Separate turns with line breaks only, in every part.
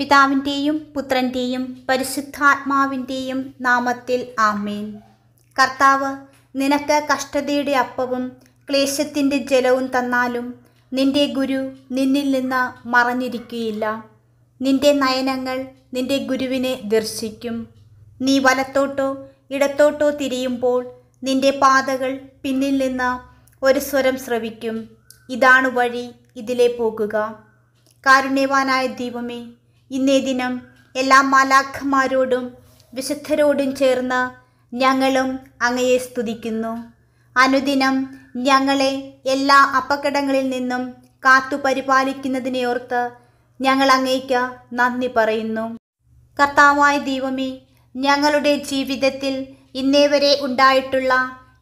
പിതാവിൻ്റെയും പുത്രൻ്റെയും പരിശുദ്ധാത്മാവിൻ്റെയും നാമത്തിൽ ആമേൻ കർത്താവ് നിനക്ക് കഷ്ടതയുടെ അപ്പവും ക്ലേശത്തിൻ്റെ ജലവും തന്നാലും നിന്റെ ഗുരു നിന്നിൽ നിന്ന് മറഞ്ഞിരിക്കുകയില്ല നിന്റെ നയനങ്ങൾ നിന്റെ ഗുരുവിനെ ദർശിക്കും നീ വലത്തോട്ടോ ഇടത്തോട്ടോ തിരിയുമ്പോൾ നിന്റെ പാതകൾ പിന്നിൽ നിന്ന് ഒരു സ്വരം ശ്രവിക്കും ഇതാണ് വഴി ഇതിലെ പോകുക കാരുണ്യവാനായ ദൈവമേ ഇന്നേ ദിനം എല്ലാ മാലാഖമാരോടും വിശുദ്ധരോടും ചേർന്ന് ഞങ്ങളും അങ്ങയെ സ്തുതിക്കുന്നു അനുദിനം ഞങ്ങളെ എല്ലാ അപകടങ്ങളിൽ നിന്നും കാത്തു ഓർത്ത് ഞങ്ങൾ അങ്ങേക്ക് നന്ദി പറയുന്നു കർത്താവായ ദൈവമേ ഞങ്ങളുടെ ജീവിതത്തിൽ ഇന്നേവരെ ഉണ്ടായിട്ടുള്ള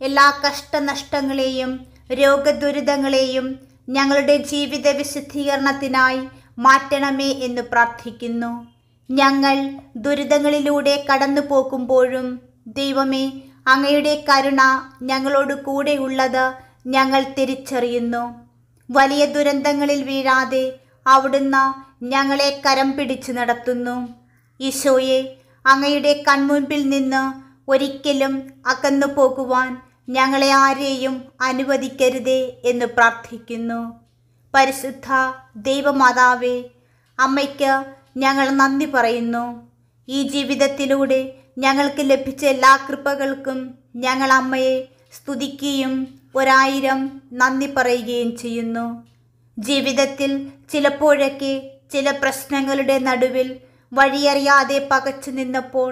എല്ലാ കഷ്ടനഷ്ടങ്ങളെയും രോഗദുരിതങ്ങളെയും ഞങ്ങളുടെ ജീവിത വിശുദ്ധീകരണത്തിനായി മാറ്റണമേ എന്ന് പ്രാർത്ഥിക്കുന്നു ഞങ്ങൾ ദുരിതങ്ങളിലൂടെ കടന്നു പോകുമ്പോഴും ദൈവമേ അങ്ങയുടെ കരുണ ഞങ്ങളോട് കൂടെയുള്ളത് ഞങ്ങൾ തിരിച്ചറിയുന്നു വലിയ ദുരന്തങ്ങളിൽ വീഴാതെ അവിടുന്ന് ഞങ്ങളെ കരം പിടിച്ചു നടത്തുന്നു ഈശോയെ അങ്ങയുടെ കൺമുൻപിൽ നിന്ന് ഒരിക്കലും അകന്നു പോകുവാൻ ഞങ്ങളെ ആരെയും അനുവദിക്കരുതേ എന്ന് പ്രാർത്ഥിക്കുന്നു പരിശുദ്ധ ദൈവമാതാവേ അമ്മയ്ക്ക് ഞങ്ങൾ നന്ദി പറയുന്നു ഈ ജീവിതത്തിലൂടെ ഞങ്ങൾക്ക് ലഭിച്ച എല്ലാ കൃപകൾക്കും ഞങ്ങൾ അമ്മയെ സ്തുതിക്കുകയും ഒരായിരം നന്ദി പറയുകയും ചെയ്യുന്നു ജീവിതത്തിൽ ചിലപ്പോഴൊക്കെ ചില പ്രശ്നങ്ങളുടെ നടുവിൽ വഴിയറിയാതെ പകച്ചു നിന്നപ്പോൾ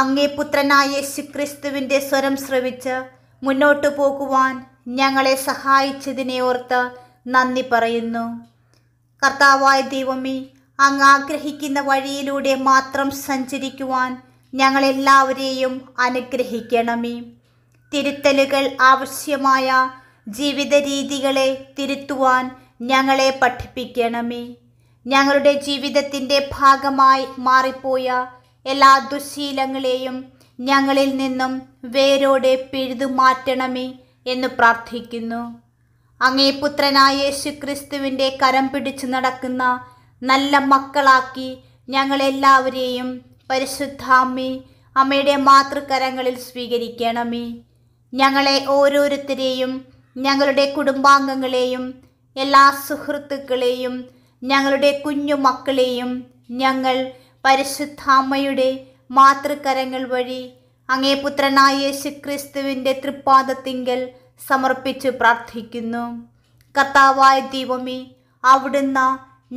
അങ്ങേ പുത്രനായ യേശുക്രിസ്തുവിൻ്റെ സ്വരം ശ്രവിച്ച് മുന്നോട്ടു പോകുവാൻ ഞങ്ങളെ സഹായിച്ചതിനെ ഓർത്ത് നന്ദി പറയുന്നു കർത്താവായ ദൈവമേ അങ്ങ് ആഗ്രഹിക്കുന്ന വഴിയിലൂടെ മാത്രം സഞ്ചരിക്കുവാൻ ഞങ്ങളെല്ലാവരെയും അനുഗ്രഹിക്കണമേ തിരുത്തലുകൾ ആവശ്യമായ ജീവിത രീതികളെ തിരുത്തുവാൻ ഞങ്ങളെ പഠിപ്പിക്കണമേ ഞങ്ങളുടെ ജീവിതത്തിൻ്റെ ഭാഗമായി മാറിപ്പോയ എല്ലാ ദുശീലങ്ങളെയും ഞങ്ങളിൽ നിന്നും വേരോടെ പിഴുതു മാറ്റണമേ എന്ന് പ്രാർത്ഥിക്കുന്നു അങ്ങേ പുത്രനായ യേശുക്രിസ്തുവിൻ്റെ കരം പിടിച്ചു നടക്കുന്ന നല്ല മക്കളാക്കി ഞങ്ങളെല്ലാവരെയും പരിശുദ്ധാമ്മേ അമ്മയുടെ മാതൃകരങ്ങളിൽ സ്വീകരിക്കണമേ ഞങ്ങളെ ഓരോരുത്തരെയും ഞങ്ങളുടെ കുടുംബാംഗങ്ങളെയും എല്ലാ സുഹൃത്തുക്കളെയും ഞങ്ങളുടെ കുഞ്ഞു മക്കളെയും ഞങ്ങൾ പരിശുദ്ധാമ്മയുടെ മാതൃകരങ്ങൾ വഴി അങ്ങേ പുത്രനായ യേശുക്രിസ്തുവിൻ്റെ തൃപ്പാദത്തിങ്കൽ സമർപ്പിച്ചു പ്രാർത്ഥിക്കുന്നു കർത്താവായ ദൈവമേ അവിടുന്ന്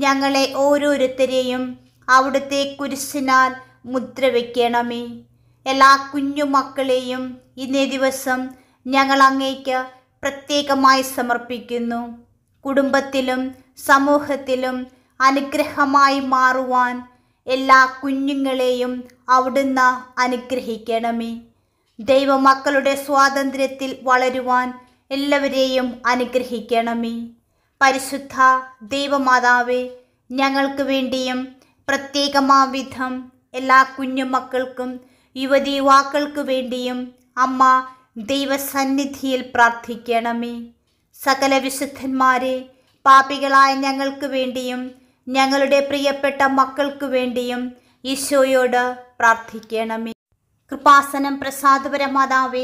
ഞങ്ങളെ ഓരോരുത്തരെയും അവിടുത്തെ കുരിശിനാൽ മുദ്ര വയ്ക്കണമേ എല്ലാ കുഞ്ഞുമക്കളെയും ഇന്നേ ദിവസം ഞങ്ങൾ അങ്ങേക്ക് പ്രത്യേകമായി സമർപ്പിക്കുന്നു കുടുംബത്തിലും സമൂഹത്തിലും അനുഗ്രഹമായി മാറുവാൻ എല്ലാ കുഞ്ഞുങ്ങളെയും അവിടുന്ന് അനുഗ്രഹിക്കണമേ ദൈവമക്കളുടെ സ്വാതന്ത്ര്യത്തിൽ വളരുവാൻ എല്ലാവരെയും അനുഗ്രഹിക്കണമേ പരിശുദ്ധ ദൈവമാതാവേ ഞങ്ങൾക്ക് വേണ്ടിയും പ്രത്യേകമാവിധം എല്ലാ കുഞ്ഞുമക്കൾക്കും യുവതീവാക്കൾക്കു വേണ്ടിയും അമ്മ ദൈവസന്നിധിയിൽ പ്രാർത്ഥിക്കണമേ സകല വിശുദ്ധന്മാരെ പാപികളായ ഞങ്ങൾക്ക് വേണ്ടിയും ഞങ്ങളുടെ പ്രിയപ്പെട്ട മക്കൾക്ക് വേണ്ടിയും ഈശോയോട് പ്രാർത്ഥിക്കണമേ കൃപാസനം പ്രസാദപരമാതാവേ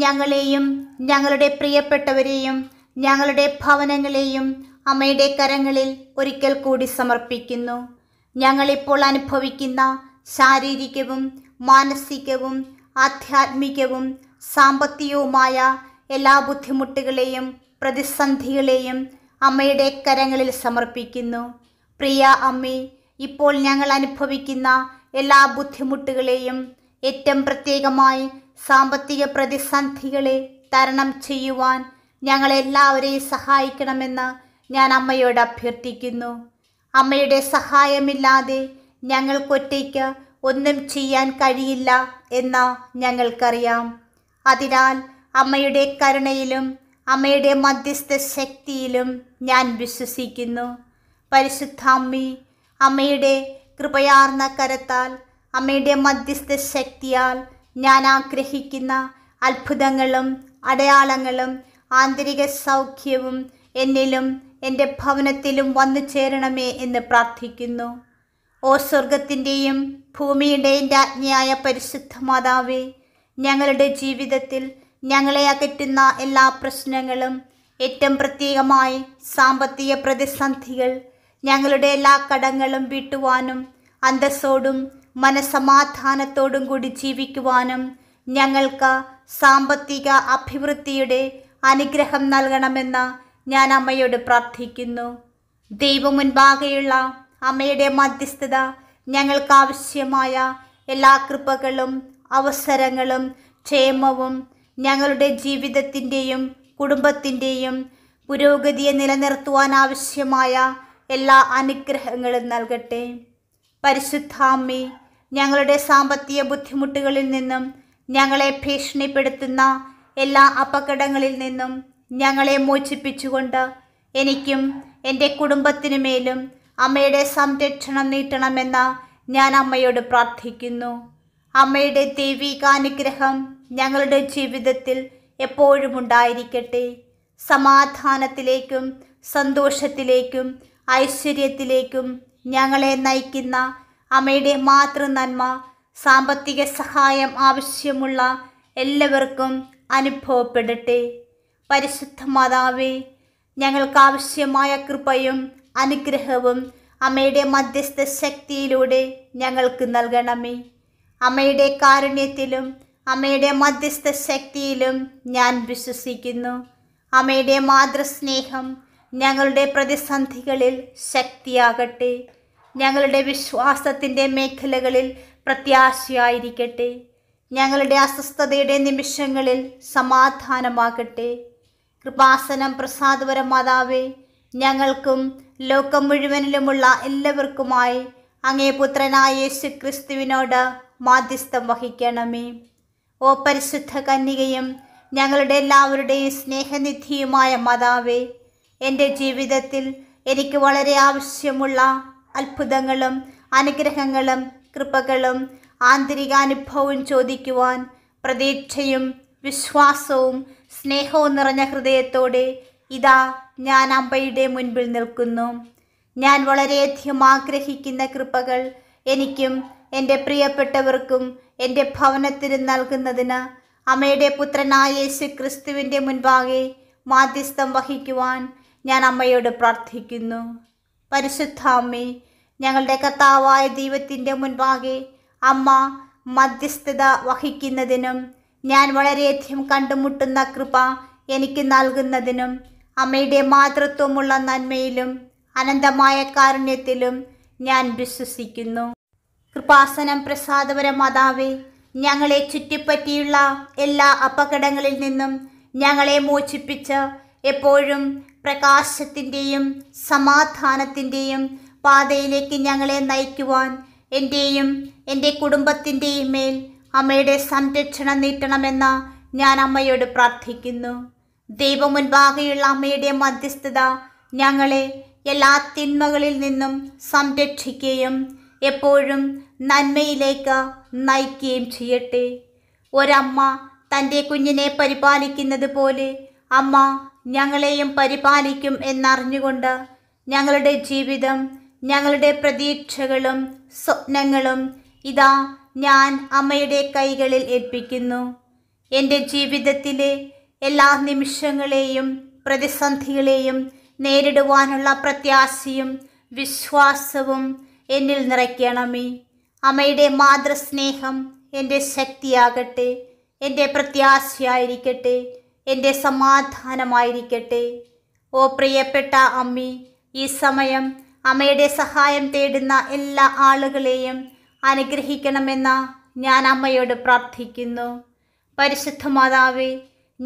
ഞങ്ങളെയും ഞങ്ങളുടെ പ്രിയപ്പെട്ടവരെയും ഞങ്ങളുടെ ഭവനങ്ങളെയും അമ്മയുടെ കരങ്ങളിൽ ഒരിക്കൽ കൂടി സമർപ്പിക്കുന്നു ഞങ്ങളിപ്പോൾ അനുഭവിക്കുന്ന ശാരീരികവും മാനസികവും ആധ്യാത്മികവും സാമ്പത്തികവുമായ എല്ലാ ബുദ്ധിമുട്ടുകളെയും പ്രതിസന്ധികളെയും അമ്മയുടെ കരങ്ങളിൽ സമർപ്പിക്കുന്നു പ്രിയ അമ്മേ ഇപ്പോൾ ഞങ്ങൾ അനുഭവിക്കുന്ന എല്ലാ ബുദ്ധിമുട്ടുകളെയും ഏറ്റവും പ്രത്യേകമായി സാമ്പത്തിക പ്രതിസന്ധികളെ തരണം ചെയ്യുവാൻ ഞങ്ങളെല്ലാവരെയും സഹായിക്കണമെന്ന് ഞാൻ അമ്മയോട് അഭ്യർത്ഥിക്കുന്നു അമ്മയുടെ സഹായമില്ലാതെ ഞങ്ങൾക്കൊറ്റയ്ക്ക് ഒന്നും ചെയ്യാൻ കഴിയില്ല എന്ന് ഞങ്ങൾക്കറിയാം അതിനാൽ അമ്മയുടെ കരുണയിലും അമ്മയുടെ മധ്യസ്ഥ ശക്തിയിലും ഞാൻ വിശ്വസിക്കുന്നു പരിശുദ്ധാമ്മി അമ്മയുടെ കൃപയാർന്ന കരത്താൽ അമ്മയുടെ മധ്യസ്ഥ ശക്തിയാൽ ഞാൻ ആഗ്രഹിക്കുന്ന അത്ഭുതങ്ങളും അടയാളങ്ങളും ആന്തരിക സൗഖ്യവും എന്നിലും എൻ്റെ ഭവനത്തിലും വന്നു ചേരണമേ എന്ന് പ്രാർത്ഥിക്കുന്നു ഓ സ്വർഗത്തിൻ്റെയും ഭൂമിയുടെയും രാജ്ഞിയായ പരിശുദ്ധ മാതാവേ ഞങ്ങളുടെ ജീവിതത്തിൽ ഞങ്ങളെ അകറ്റുന്ന എല്ലാ പ്രശ്നങ്ങളും ഏറ്റവും പ്രത്യേകമായി സാമ്പത്തിക പ്രതിസന്ധികൾ ഞങ്ങളുടെ എല്ലാ കടങ്ങളും വീട്ടുവാനും അന്തസ്സോടും മനസമാധാനത്തോടും കൂടി ജീവിക്കുവാനും ഞങ്ങൾക്ക് സാമ്പത്തിക അഭിവൃദ്ധിയുടെ അനുഗ്രഹം നൽകണമെന്ന് ഞാൻ അമ്മയോട് പ്രാർത്ഥിക്കുന്നു ദൈവമുൻപാകെയുള്ള അമ്മയുടെ മധ്യസ്ഥത ഞങ്ങൾക്ക് ആവശ്യമായ എല്ലാ കൃപകളും അവസരങ്ങളും ക്ഷേമവും ഞങ്ങളുടെ ജീവിതത്തിൻ്റെയും കുടുംബത്തിൻ്റെയും പുരോഗതിയെ നിലനിർത്തുവാൻ ആവശ്യമായ എല്ലാ അനുഗ്രഹങ്ങളും നൽകട്ടെ പരിശുദ്ധാമ്മേ ഞങ്ങളുടെ സാമ്പത്തിക ബുദ്ധിമുട്ടുകളിൽ നിന്നും ഞങ്ങളെ ഭീഷണിപ്പെടുത്തുന്ന എല്ലാ അപകടങ്ങളിൽ നിന്നും ഞങ്ങളെ മോചിപ്പിച്ചുകൊണ്ട് എനിക്കും എൻ്റെ കുടുംബത്തിനുമേലും അമ്മയുടെ സംരക്ഷണം നീട്ടണമെന്ന് ഞാൻ അമ്മയോട് പ്രാർത്ഥിക്കുന്നു അമ്മയുടെ ദൈവികാനുഗ്രഹം ഞങ്ങളുടെ ജീവിതത്തിൽ എപ്പോഴും ഉണ്ടായിരിക്കട്ടെ സമാധാനത്തിലേക്കും സന്തോഷത്തിലേക്കും ഐശ്വര്യത്തിലേക്കും ഞങ്ങളെ നയിക്കുന്ന അമ്മയുടെ മാതൃനന്മ സാമ്പത്തിക സഹായം ആവശ്യമുള്ള എല്ലാവർക്കും അനുഭവപ്പെടട്ടെ പരിശുദ്ധ മാതാവേ ഞങ്ങൾക്ക് ആവശ്യമായ കൃപയും അനുഗ്രഹവും അമ്മയുടെ മധ്യസ്ഥ ശക്തിയിലൂടെ ഞങ്ങൾക്ക് നൽകണമേ അമ്മയുടെ കാരുണ്യത്തിലും അമ്മയുടെ മധ്യസ്ഥ ശക്തിയിലും ഞാൻ വിശ്വസിക്കുന്നു അമ്മയുടെ മാതൃസ്നേഹം ഞങ്ങളുടെ പ്രതിസന്ധികളിൽ ശക്തിയാകട്ടെ ഞങ്ങളുടെ വിശ്വാസത്തിൻ്റെ മേഖലകളിൽ പ്രത്യാശയായിരിക്കട്ടെ ഞങ്ങളുടെ അസ്വസ്ഥതയുടെ നിമിഷങ്ങളിൽ സമാധാനമാകട്ടെ കൃപാസനം പ്രസാദപര മാതാവേ ഞങ്ങൾക്കും ലോകം മുഴുവനിലുമുള്ള എല്ലാവർക്കുമായി അങ്ങേ പുത്രനായ യേശു ക്രിസ്തുവിനോട് മാധ്യസ്ഥം വഹിക്കണമേ ഓ പരിശുദ്ധ കന്യകയും ഞങ്ങളുടെ എല്ലാവരുടെയും സ്നേഹനിധിയുമായ മാതാവേ എൻ്റെ ജീവിതത്തിൽ എനിക്ക് വളരെ ആവശ്യമുള്ള അത്ഭുതങ്ങളും അനുഗ്രഹങ്ങളും കൃപകളും ആന്തരികാനുഭവവും ചോദിക്കുവാൻ പ്രതീക്ഷയും വിശ്വാസവും സ്നേഹവും നിറഞ്ഞ ഹൃദയത്തോടെ ഇതാ ഞാൻ അമ്പയുടെ മുൻപിൽ നിൽക്കുന്നു ഞാൻ വളരെയധികം ആഗ്രഹിക്കുന്ന കൃപകൾ എനിക്കും എൻ്റെ പ്രിയപ്പെട്ടവർക്കും എൻ്റെ ഭവനത്തിന് നൽകുന്നതിന് അമ്മയുടെ പുത്രനായ യേശു ക്രിസ്തുവിൻ്റെ മുൻപാകെ മാധ്യസ്ഥം വഹിക്കുവാൻ ഞാൻ അമ്മയോട് പ്രാർത്ഥിക്കുന്നു പരിശുദ്ധ അമ്മേ ഞങ്ങളുടെ കർത്താവായ ദൈവത്തിൻ്റെ മുൻപാകെ അമ്മ മധ്യസ്ഥത വഹിക്കുന്നതിനും ഞാൻ വളരെയധികം കണ്ടുമുട്ടുന്ന കൃപ എനിക്ക് നൽകുന്നതിനും അമ്മയുടെ മാതൃത്വമുള്ള നന്മയിലും അനന്തമായ കാരുണ്യത്തിലും ഞാൻ വിശ്വസിക്കുന്നു കൃപാസനം പ്രസാദപര മാതാവേ ഞങ്ങളെ ചുറ്റിപ്പറ്റിയുള്ള എല്ലാ അപകടങ്ങളിൽ നിന്നും ഞങ്ങളെ മോചിപ്പിച്ച് എപ്പോഴും പ്രകാശത്തിൻ്റെയും സമാധാനത്തിൻ്റെയും പാതയിലേക്ക് ഞങ്ങളെ നയിക്കുവാൻ എൻ്റെയും എൻ്റെ കുടുംബത്തിൻ്റെയും മേൽ അമ്മയുടെ സംരക്ഷണം നീട്ടണമെന്ന് ഞാൻ അമ്മയോട് പ്രാർത്ഥിക്കുന്നു ദൈവം മുൻപാകെയുള്ള അമ്മയുടെ മധ്യസ്ഥത ഞങ്ങളെ എല്ലാ തിന്മകളിൽ നിന്നും സംരക്ഷിക്കുകയും എപ്പോഴും നന്മയിലേക്ക് നയിക്കുകയും ചെയ്യട്ടെ ഒരമ്മ തൻ്റെ കുഞ്ഞിനെ പരിപാലിക്കുന്നത് പോലെ അമ്മ ഞങ്ങളെയും പരിപാലിക്കും എന്നറിഞ്ഞുകൊണ്ട് ഞങ്ങളുടെ ജീവിതം ഞങ്ങളുടെ പ്രതീക്ഷകളും സ്വപ്നങ്ങളും ഇതാ ഞാൻ അമ്മയുടെ കൈകളിൽ ഏൽപ്പിക്കുന്നു എൻ്റെ ജീവിതത്തിലെ എല്ലാ നിമിഷങ്ങളെയും പ്രതിസന്ധികളെയും നേരിടുവാനുള്ള പ്രത്യാശയും വിശ്വാസവും എന്നിൽ നിറയ്ക്കണമേ അമ്മയുടെ മാതൃസ്നേഹം എൻ്റെ ശക്തിയാകട്ടെ എൻ്റെ പ്രത്യാശയായിരിക്കട്ടെ എൻ്റെ സമാധാനമായിരിക്കട്ടെ ഓ പ്രിയപ്പെട്ട അമ്മി ഈ സമയം അമ്മയുടെ സഹായം തേടുന്ന എല്ലാ ആളുകളെയും അനുഗ്രഹിക്കണമെന്ന് ഞാൻ അമ്മയോട് പ്രാർത്ഥിക്കുന്നു പരിശുദ്ധ മാതാവേ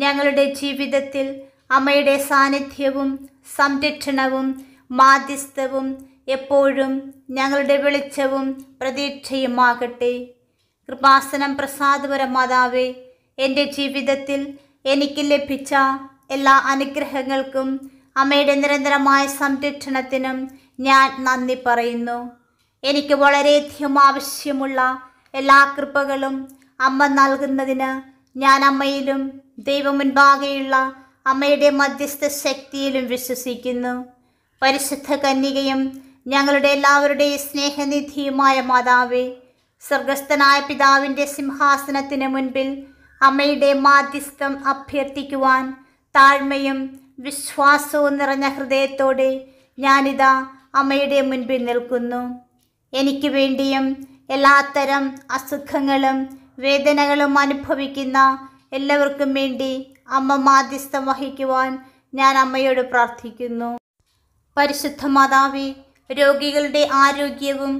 ഞങ്ങളുടെ ജീവിതത്തിൽ അമ്മയുടെ സാന്നിധ്യവും സംരക്ഷണവും മാധ്യസ്ഥവും എപ്പോഴും ഞങ്ങളുടെ വെളിച്ചവും പ്രതീക്ഷയുമാകട്ടെ കൃപാസനം പ്രസാദപര മാതാവേ എൻ്റെ ജീവിതത്തിൽ എനിക്ക് ലഭിച്ച എല്ലാ അനുഗ്രഹങ്ങൾക്കും അമ്മയുടെ നിരന്തരമായ സംരക്ഷണത്തിനും ഞാൻ നന്ദി പറയുന്നു എനിക്ക് വളരെയധികം ആവശ്യമുള്ള എല്ലാ കൃപകളും അമ്മ നൽകുന്നതിന് ഞാൻ അമ്മയിലും ദൈവമുൻപാകെയുള്ള അമ്മയുടെ മധ്യസ്ഥ ശക്തിയിലും വിശ്വസിക്കുന്നു പരിശുദ്ധ കന്യകയും ഞങ്ങളുടെ എല്ലാവരുടെയും സ്നേഹനിധിയുമായ മാതാവേ സ്വർഗസ്ഥനായ പിതാവിൻ്റെ സിംഹാസനത്തിന് മുൻപിൽ അമ്മയുടെ മാധ്യസ്ഥം അഭ്യർത്ഥിക്കുവാൻ താഴ്മയും വിശ്വാസവും നിറഞ്ഞ ഹൃദയത്തോടെ ഞാനിതാ അമ്മയുടെ മുൻപിൽ നിൽക്കുന്നു എനിക്ക് വേണ്ടിയും എല്ലാത്തരം അസുഖങ്ങളും വേദനകളും അനുഭവിക്കുന്ന എല്ലാവർക്കും വേണ്ടി അമ്മ മാധ്യസ്ഥം വഹിക്കുവാൻ ഞാൻ അമ്മയോട് പ്രാർത്ഥിക്കുന്നു പരിശുദ്ധ മാതാവി രോഗികളുടെ ആരോഗ്യവും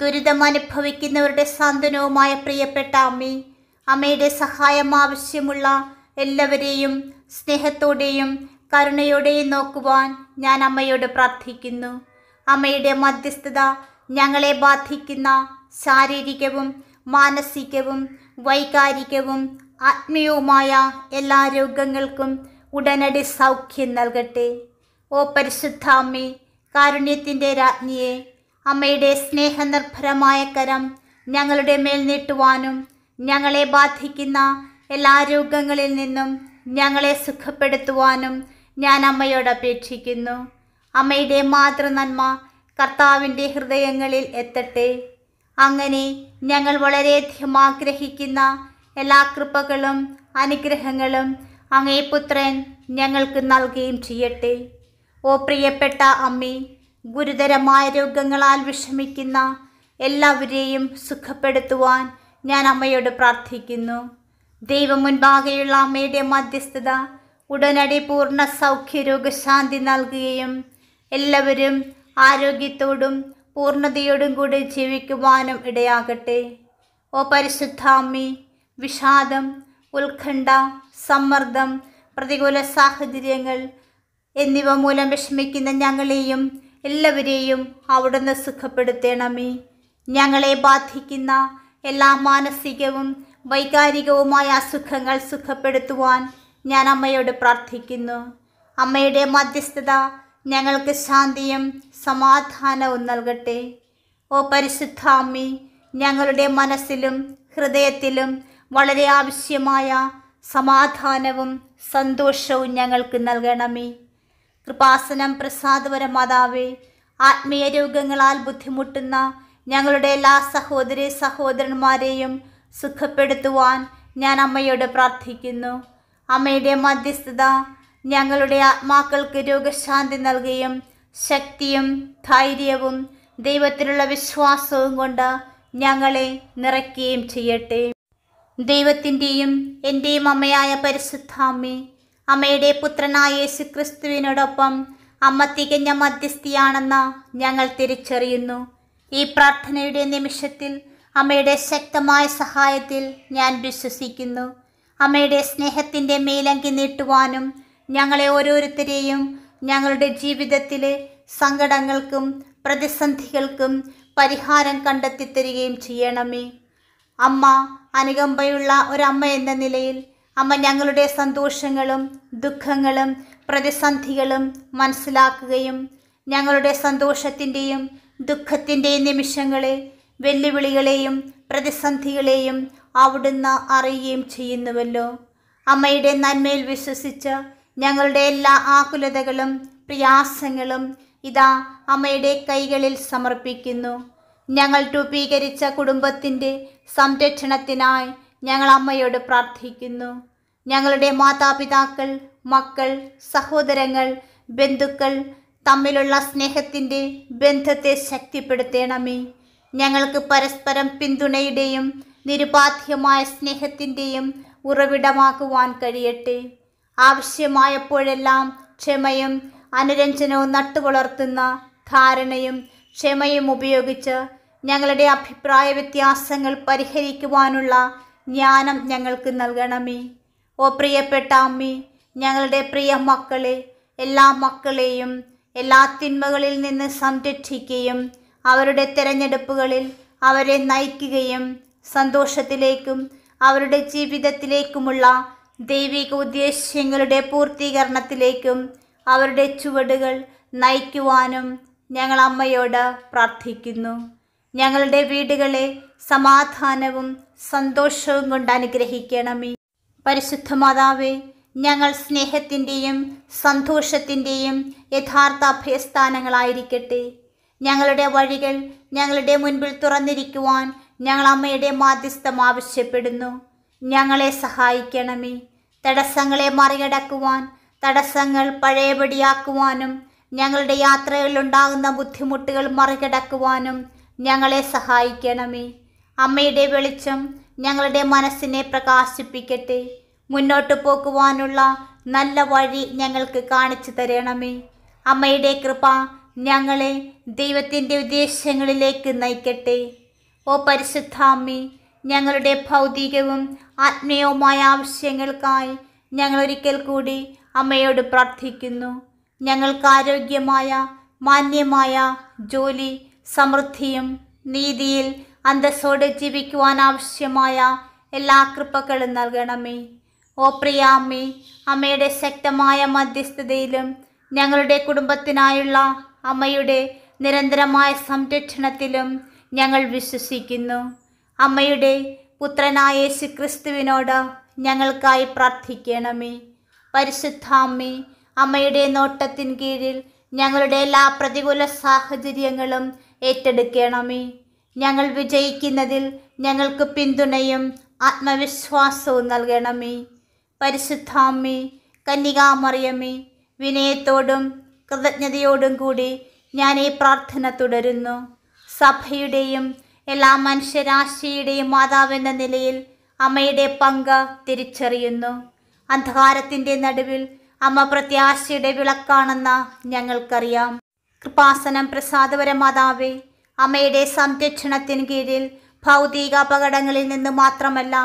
ദുരിതം അനുഭവിക്കുന്നവരുടെ സാന്ത്വനവുമായ പ്രിയപ്പെട്ട അമ്മി അമ്മയുടെ സഹായം ആവശ്യമുള്ള എല്ലാവരെയും സ്നേഹത്തോടെയും കരുണയോടെയും നോക്കുവാൻ ഞാൻ അമ്മയോട് പ്രാർത്ഥിക്കുന്നു അമ്മയുടെ മധ്യസ്ഥത ഞങ്ങളെ ബാധിക്കുന്ന ശാരീരികവും മാനസികവും വൈകാരികവും ആത്മീയവുമായ എല്ലാ രോഗങ്ങൾക്കും ഉടനടി സൗഖ്യം നൽകട്ടെ ഓ പരിശുദ്ധ അമ്മേ കാരുണ്യത്തിൻ്റെ രാജ്ഞിയെ അമ്മയുടെ സ്നേഹനിർഭരമായ കരം ഞങ്ങളുടെ മേൽ നീട്ടുവാനും ഞങ്ങളെ ബാധിക്കുന്ന എല്ലാ രോഗങ്ങളിൽ നിന്നും ഞങ്ങളെ സുഖപ്പെടുത്തുവാനും ഞാൻ അമ്മയോട് അപേക്ഷിക്കുന്നു അമ്മയുടെ മാതൃ നന്മ കർത്താവിൻ്റെ ഹൃദയങ്ങളിൽ എത്തട്ടെ അങ്ങനെ ഞങ്ങൾ വളരെയധികം ആഗ്രഹിക്കുന്ന എല്ലാ കൃപകളും അനുഗ്രഹങ്ങളും അങ്ങേ പുത്രൻ ഞങ്ങൾക്ക് നൽകുകയും ചെയ്യട്ടെ ഓ പ്രിയപ്പെട്ട അമ്മേ ഗുരുതരമായ രോഗങ്ങളാൽ വിഷമിക്കുന്ന എല്ലാവരെയും സുഖപ്പെടുത്തുവാൻ ഞാൻ അമ്മയോട് പ്രാർത്ഥിക്കുന്നു ദൈവം മുൻപാകെയുള്ള അമ്മയുടെ മധ്യസ്ഥത ഉടനടി പൂർണ്ണ സൗഖ്യ രോഗശാന്തി നൽകുകയും എല്ലാവരും ആരോഗ്യത്തോടും പൂർണ്ണതയോടും കൂടി ജീവിക്കുവാനും ഇടയാകട്ടെ ഓ പരിശുദ്ധാമി വിഷാദം ഉത്കണ്ഠ സമ്മർദ്ദം പ്രതികൂല സാഹചര്യങ്ങൾ എന്നിവ മൂലം വിഷമിക്കുന്ന ഞങ്ങളെയും എല്ലാവരെയും അവിടുന്ന് സുഖപ്പെടുത്തണമേ ഞങ്ങളെ ബാധിക്കുന്ന എല്ലാ മാനസികവും വൈകാരികവുമായ അസുഖങ്ങൾ സുഖപ്പെടുത്തുവാൻ ഞാൻ അമ്മയോട് പ്രാർത്ഥിക്കുന്നു അമ്മയുടെ മധ്യസ്ഥത ഞങ്ങൾക്ക് ശാന്തിയും സമാധാനവും നൽകട്ടെ ഓ പരിശുദ്ധാമ്മി ഞങ്ങളുടെ മനസ്സിലും ഹൃദയത്തിലും വളരെ ആവശ്യമായ സമാധാനവും സന്തോഷവും ഞങ്ങൾക്ക് നൽകണമേ കൃപാസനം പ്രസാദപര മാതാവേ ആത്മീയ രോഗങ്ങളാൽ ബുദ്ധിമുട്ടുന്ന ഞങ്ങളുടെ എല്ലാ സഹോദര സഹോദരന്മാരെയും സുഖപ്പെടുത്തുവാൻ ഞാൻ അമ്മയോട് പ്രാർത്ഥിക്കുന്നു അമ്മയുടെ മധ്യസ്ഥത ഞങ്ങളുടെ ആത്മാക്കൾക്ക് രോഗശാന്തി നൽകുകയും ശക്തിയും ധൈര്യവും ദൈവത്തിലുള്ള വിശ്വാസവും കൊണ്ട് ഞങ്ങളെ നിറയ്ക്കുകയും ചെയ്യട്ടെ ദൈവത്തിൻ്റെയും എൻ്റെയും അമ്മയായ പരിശുദ്ധാമ്മേ അമ്മയുടെ പുത്രനായ യേശു ക്രിസ്തുവിനോടൊപ്പം അമ്മ തികഞ്ഞ മധ്യസ്ഥിയാണെന്ന് ഞങ്ങൾ തിരിച്ചറിയുന്നു ഈ പ്രാർത്ഥനയുടെ നിമിഷത്തിൽ അമ്മയുടെ ശക്തമായ സഹായത്തിൽ ഞാൻ വിശ്വസിക്കുന്നു അമ്മയുടെ സ്നേഹത്തിൻ്റെ മേലങ്കി നീട്ടുവാനും ഞങ്ങളെ ഓരോരുത്തരെയും ഞങ്ങളുടെ ജീവിതത്തിലെ സങ്കടങ്ങൾക്കും പ്രതിസന്ധികൾക്കും പരിഹാരം കണ്ടെത്തി തരികയും ചെയ്യണമേ അമ്മ അനുകമ്പയുള്ള ഒരമ്മ എന്ന നിലയിൽ അമ്മ ഞങ്ങളുടെ സന്തോഷങ്ങളും ദുഃഖങ്ങളും പ്രതിസന്ധികളും മനസ്സിലാക്കുകയും ഞങ്ങളുടെ സന്തോഷത്തിൻ്റെയും ദുഃഖത്തിൻ്റെയും നിമിഷങ്ങളെ വെല്ലുവിളികളെയും പ്രതിസന്ധികളെയും അവിടുന്ന് അറിയുകയും ചെയ്യുന്നുവല്ലോ അമ്മയുടെ നന്മയിൽ വിശ്വസിച്ച് ഞങ്ങളുടെ എല്ലാ ആകുലതകളും പ്രയാസങ്ങളും ഇതാ അമ്മയുടെ കൈകളിൽ സമർപ്പിക്കുന്നു ഞങ്ങൾ രൂപീകരിച്ച കുടുംബത്തിൻ്റെ സംരക്ഷണത്തിനായി ഞങ്ങൾ അമ്മയോട് പ്രാർത്ഥിക്കുന്നു ഞങ്ങളുടെ മാതാപിതാക്കൾ മക്കൾ സഹോദരങ്ങൾ ബന്ധുക്കൾ തമ്മിലുള്ള സ്നേഹത്തിൻ്റെ ബന്ധത്തെ ശക്തിപ്പെടുത്തണമേ ഞങ്ങൾക്ക് പരസ്പരം പിന്തുണയുടെയും നിരുപാധ്യമായ സ്നേഹത്തിൻ്റെയും ഉറവിടമാക്കുവാൻ കഴിയട്ടെ ആവശ്യമായപ്പോഴെല്ലാം ക്ഷമയും അനുരഞ്ജനവും നട്ടുവളർത്തുന്ന ധാരണയും ക്ഷമയും ഉപയോഗിച്ച് ഞങ്ങളുടെ അഭിപ്രായ വ്യത്യാസങ്ങൾ പരിഹരിക്കുവാനുള്ള ജ്ഞാനം ഞങ്ങൾക്ക് നൽകണമേ ഓ പ്രിയപ്പെട്ട അമ്മി ഞങ്ങളുടെ പ്രിയ മക്കളെ എല്ലാ മക്കളെയും എല്ലാ തിന്മകളിൽ നിന്ന് സംരക്ഷിക്കുകയും അവരുടെ തിരഞ്ഞെടുപ്പുകളിൽ അവരെ നയിക്കുകയും സന്തോഷത്തിലേക്കും അവരുടെ ജീവിതത്തിലേക്കുമുള്ള ദൈവിക ഉദ്ദേശ്യങ്ങളുടെ പൂർത്തീകരണത്തിലേക്കും അവരുടെ ചുവടുകൾ നയിക്കുവാനും ഞങ്ങൾ അമ്മയോട് പ്രാർത്ഥിക്കുന്നു ഞങ്ങളുടെ വീടുകളെ സമാധാനവും സന്തോഷവും കൊണ്ട് അനുഗ്രഹിക്കണമേ പരിശുദ്ധ മാതാവേ ഞങ്ങൾ സ്നേഹത്തിൻ്റെയും സന്തോഷത്തിൻ്റെയും യഥാർത്ഥ അഭയസ്ഥാനങ്ങളായിരിക്കട്ടെ ഞങ്ങളുടെ വഴികൾ ഞങ്ങളുടെ മുൻപിൽ തുറന്നിരിക്കുവാൻ ഞങ്ങൾ അമ്മയുടെ മാധ്യസ്ഥം ആവശ്യപ്പെടുന്നു ഞങ്ങളെ സഹായിക്കണമേ തടസ്സങ്ങളെ മറികടക്കുവാൻ തടസ്സങ്ങൾ പഴയപടിയാക്കുവാനും ഞങ്ങളുടെ ഉണ്ടാകുന്ന ബുദ്ധിമുട്ടുകൾ മറികടക്കുവാനും ഞങ്ങളെ സഹായിക്കണമേ അമ്മയുടെ വെളിച്ചം ഞങ്ങളുടെ മനസ്സിനെ പ്രകാശിപ്പിക്കട്ടെ മുന്നോട്ട് പോകുവാനുള്ള നല്ല വഴി ഞങ്ങൾക്ക് കാണിച്ചു തരണമേ അമ്മയുടെ കൃപ ഞങ്ങളെ ദൈവത്തിൻ്റെ ഉദ്ദേശങ്ങളിലേക്ക് നയിക്കട്ടെ ഓ പരിശുദ്ധാമ്മേ ഞങ്ങളുടെ ഭൗതികവും ആത്മീയവുമായ ആവശ്യങ്ങൾക്കായി ഞങ്ങൾ ഒരിക്കൽ കൂടി അമ്മയോട് പ്രാർത്ഥിക്കുന്നു ഞങ്ങൾക്ക് ആരോഗ്യമായ മാന്യമായ ജോലി സമൃദ്ധിയും നീതിയിൽ അന്തസ്സോടെ ജീവിക്കുവാൻ ആവശ്യമായ എല്ലാ കൃപകളും നൽകണമേ ഓ പ്രിയ അമ്മേ അമ്മയുടെ ശക്തമായ മധ്യസ്ഥതയിലും ഞങ്ങളുടെ കുടുംബത്തിനായുള്ള അമ്മയുടെ നിരന്തരമായ സംരക്ഷണത്തിലും ഞങ്ങൾ വിശ്വസിക്കുന്നു അമ്മയുടെ പുത്രനായ ശ്രീക്രിസ്തുവിനോട് ഞങ്ങൾക്കായി പ്രാർത്ഥിക്കണമേ പരിശുദ്ധാമ്മേ അമ്മയുടെ നോട്ടത്തിൻ കീഴിൽ ഞങ്ങളുടെ എല്ലാ പ്രതികൂല സാഹചര്യങ്ങളും ഏറ്റെടുക്കണമേ ഞങ്ങൾ വിജയിക്കുന്നതിൽ ഞങ്ങൾക്ക് പിന്തുണയും ആത്മവിശ്വാസവും നൽകണമേ പരിശുദ്ധാമ്മേ കന്യകാമറിയമേ വിനയത്തോടും കൃതജ്ഞതയോടും കൂടി ഞാൻ ഈ പ്രാർത്ഥന തുടരുന്നു സഭയുടെയും എല്ലാ മനുഷ്യരാശിയുടെയും മാതാവെന്ന നിലയിൽ അമ്മയുടെ പങ്ക് തിരിച്ചറിയുന്നു അന്ധകാരത്തിൻ്റെ നടുവിൽ അമ്മ പ്രത്യാശയുടെ വിളക്കാണെന്ന് ഞങ്ങൾക്കറിയാം കൃപാസനം പ്രസാദപര മാതാവേ അമ്മയുടെ സംരക്ഷണത്തിന് കീഴിൽ ഭൗതിക അപകടങ്ങളിൽ നിന്ന് മാത്രമല്ല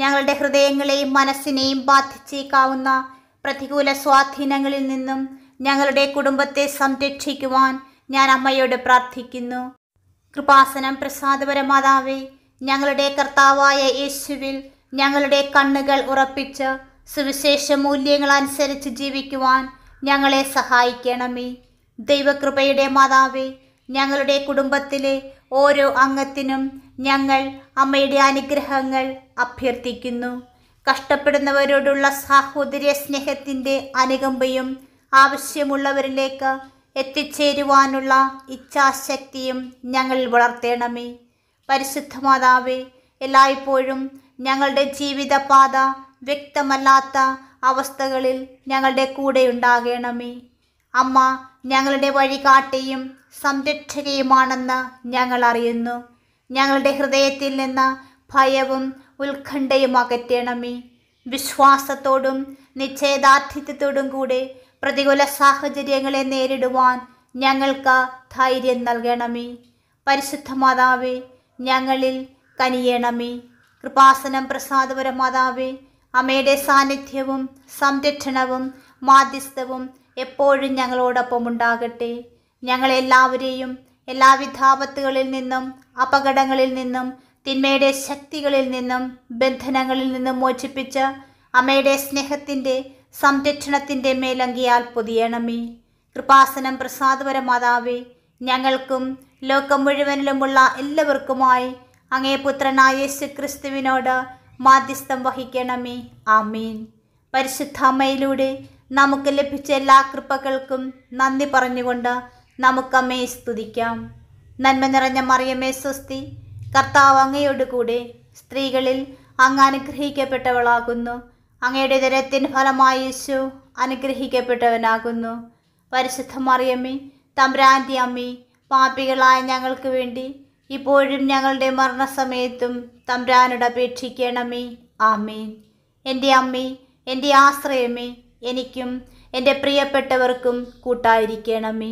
ഞങ്ങളുടെ ഹൃദയങ്ങളെയും മനസ്സിനെയും ബാധിച്ചേക്കാവുന്ന പ്രതികൂല സ്വാധീനങ്ങളിൽ നിന്നും ഞങ്ങളുടെ കുടുംബത്തെ സംരക്ഷിക്കുവാൻ ഞാൻ അമ്മയോട് പ്രാർത്ഥിക്കുന്നു കൃപാസനം പ്രസാദപരമാതാവേ ഞങ്ങളുടെ കർത്താവായ യേശുവിൽ ഞങ്ങളുടെ കണ്ണുകൾ ഉറപ്പിച്ച് സുവിശേഷ മൂല്യങ്ങൾ അനുസരിച്ച് ജീവിക്കുവാൻ ഞങ്ങളെ സഹായിക്കണമേ ദൈവകൃപയുടെ മാതാവേ ഞങ്ങളുടെ കുടുംബത്തിലെ ഓരോ അംഗത്തിനും ഞങ്ങൾ അമ്മയുടെ അനുഗ്രഹങ്ങൾ അഭ്യർത്ഥിക്കുന്നു കഷ്ടപ്പെടുന്നവരോടുള്ള സാഹോദര്യ സ്നേഹത്തിൻ്റെ അനുകമ്പയും ആവശ്യമുള്ളവരിലേക്ക് എത്തിച്ചേരുവാനുള്ള ഇച്ഛാശക്തിയും ഞങ്ങൾ വളർത്തേണമേ പരിശുദ്ധ മാതാവേ എല്ലായ്പ്പോഴും ഞങ്ങളുടെ ജീവിതപാത വ്യക്തമല്ലാത്ത അവസ്ഥകളിൽ ഞങ്ങളുടെ കൂടെ ഉണ്ടാകണമേ അമ്മ ഞങ്ങളുടെ വഴികാട്ടിയും സംരക്ഷകയുമാണെന്ന് ഞങ്ങൾ അറിയുന്നു ഞങ്ങളുടെ ഹൃദയത്തിൽ നിന്ന് ഭയവും ഉത്കണ്ഠയും അകറ്റണമേ വിശ്വാസത്തോടും നിശ്ചയദാർഢ്യത്തോടും കൂടെ പ്രതികൂല സാഹചര്യങ്ങളെ നേരിടുവാൻ ഞങ്ങൾക്ക് ധൈര്യം നൽകണമേ പരിശുദ്ധ മാതാവേ ഞങ്ങളിൽ കനിയണമേ കൃപാസനം പ്രസാദപര മാതാവേ അമ്മയുടെ സാന്നിധ്യവും സംരക്ഷണവും മാധ്യസ്ഥവും എപ്പോഴും ഞങ്ങളോടൊപ്പം ഉണ്ടാകട്ടെ ഞങ്ങളെല്ലാവരെയും എല്ലാവിധ ആപത്തുകളിൽ നിന്നും അപകടങ്ങളിൽ നിന്നും തിന്മയുടെ ശക്തികളിൽ നിന്നും ബന്ധനങ്ങളിൽ നിന്നും മോചിപ്പിച്ച് അമ്മയുടെ സ്നേഹത്തിൻ്റെ സംരക്ഷണത്തിൻ്റെ മേലങ്കിയാൽ പൊതിയണമേ കൃപാസനം പ്രസാദപര മാതാവേ ഞങ്ങൾക്കും ലോകം മുഴുവനിലുമുള്ള എല്ലാവർക്കുമായി അങ്ങേ പുത്രനായ യേശു ക്രിസ്തുവിനോട് മാധ്യസ്ഥം വഹിക്കണമേ ആമീൻ അമ്മയിലൂടെ നമുക്ക് ലഭിച്ച എല്ലാ കൃപകൾക്കും നന്ദി പറഞ്ഞുകൊണ്ട് നമുക്കമ്മേ സ്തുതിക്കാം നന്മ നിറഞ്ഞ മറിയമ്മേ സ്വസ്തി കർത്താവ് അങ്ങയോടുകൂടെ സ്ത്രീകളിൽ അങ്ങ് അനുഗ്രഹിക്കപ്പെട്ടവളാകുന്നു അങ്ങയുടെ ദരത്തിൻ ഫലമായി യേശു അനുഗ്രഹിക്കപ്പെട്ടവനാകുന്നു പരിശുദ്ധ മറിയമ്മേ തമ്പ്രാന്തി അമ്മി പാപികളായ ഞങ്ങൾക്ക് വേണ്ടി ഇപ്പോഴും ഞങ്ങളുടെ മരണസമയത്തും തമ്പ്രാനോട് അപേക്ഷിക്കണമേ ആമീൻ എൻ്റെ അമ്മി എൻ്റെ ആശ്രയമേ എനിക്കും എൻ്റെ പ്രിയപ്പെട്ടവർക്കും കൂട്ടായിരിക്കണമേ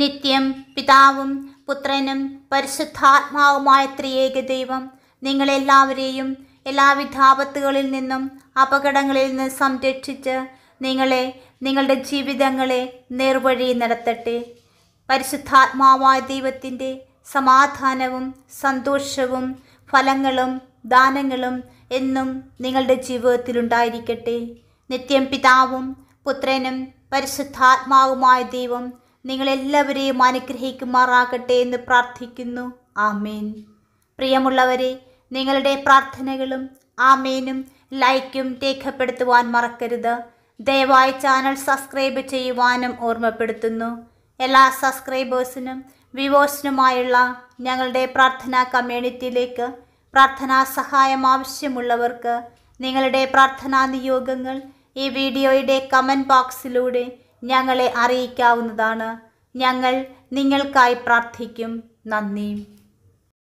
നിത്യം പിതാവും പുത്രനും പരിശുദ്ധാത്മാവുമായ ത്രിയേക ദൈവം നിങ്ങളെല്ലാവരെയും എല്ലാവിധ വിധാപത്തുകളിൽ നിന്നും അപകടങ്ങളിൽ നിന്നും സംരക്ഷിച്ച് നിങ്ങളെ നിങ്ങളുടെ ജീവിതങ്ങളെ നേർവഴി നടത്തട്ടെ പരിശുദ്ധാത്മാവായ ദൈവത്തിൻ്റെ സമാധാനവും സന്തോഷവും ഫലങ്ങളും ദാനങ്ങളും എന്നും നിങ്ങളുടെ ജീവിതത്തിലുണ്ടായിരിക്കട്ടെ നിത്യം പിതാവും പുത്രനും പരിശുദ്ധാത്മാവുമായ ദൈവം നിങ്ങളെല്ലാവരെയും അനുഗ്രഹിക്കുമാറാകട്ടെ എന്ന് പ്രാർത്ഥിക്കുന്നു ആമേൻ പ്രിയമുള്ളവരെ നിങ്ങളുടെ പ്രാർത്ഥനകളും ആമേനും ലൈക്കും രേഖപ്പെടുത്തുവാൻ മറക്കരുത് ദയവായി ചാനൽ സബ്സ്ക്രൈബ് ചെയ്യുവാനും ഓർമ്മപ്പെടുത്തുന്നു എല്ലാ സബ്സ്ക്രൈബേഴ്സിനും വിവോസിനുമായുള്ള ഞങ്ങളുടെ പ്രാർത്ഥനാ കമ്മ്യൂണിറ്റിയിലേക്ക് പ്രാർത്ഥനാ സഹായം ആവശ്യമുള്ളവർക്ക് നിങ്ങളുടെ പ്രാർത്ഥനാ നിയോഗങ്ങൾ ഈ വീഡിയോയുടെ കമൻറ്റ് ബോക്സിലൂടെ ഞങ്ങളെ അറിയിക്കാവുന്നതാണ് ഞങ്ങൾ നിങ്ങൾക്കായി പ്രാർത്ഥിക്കും നന്ദി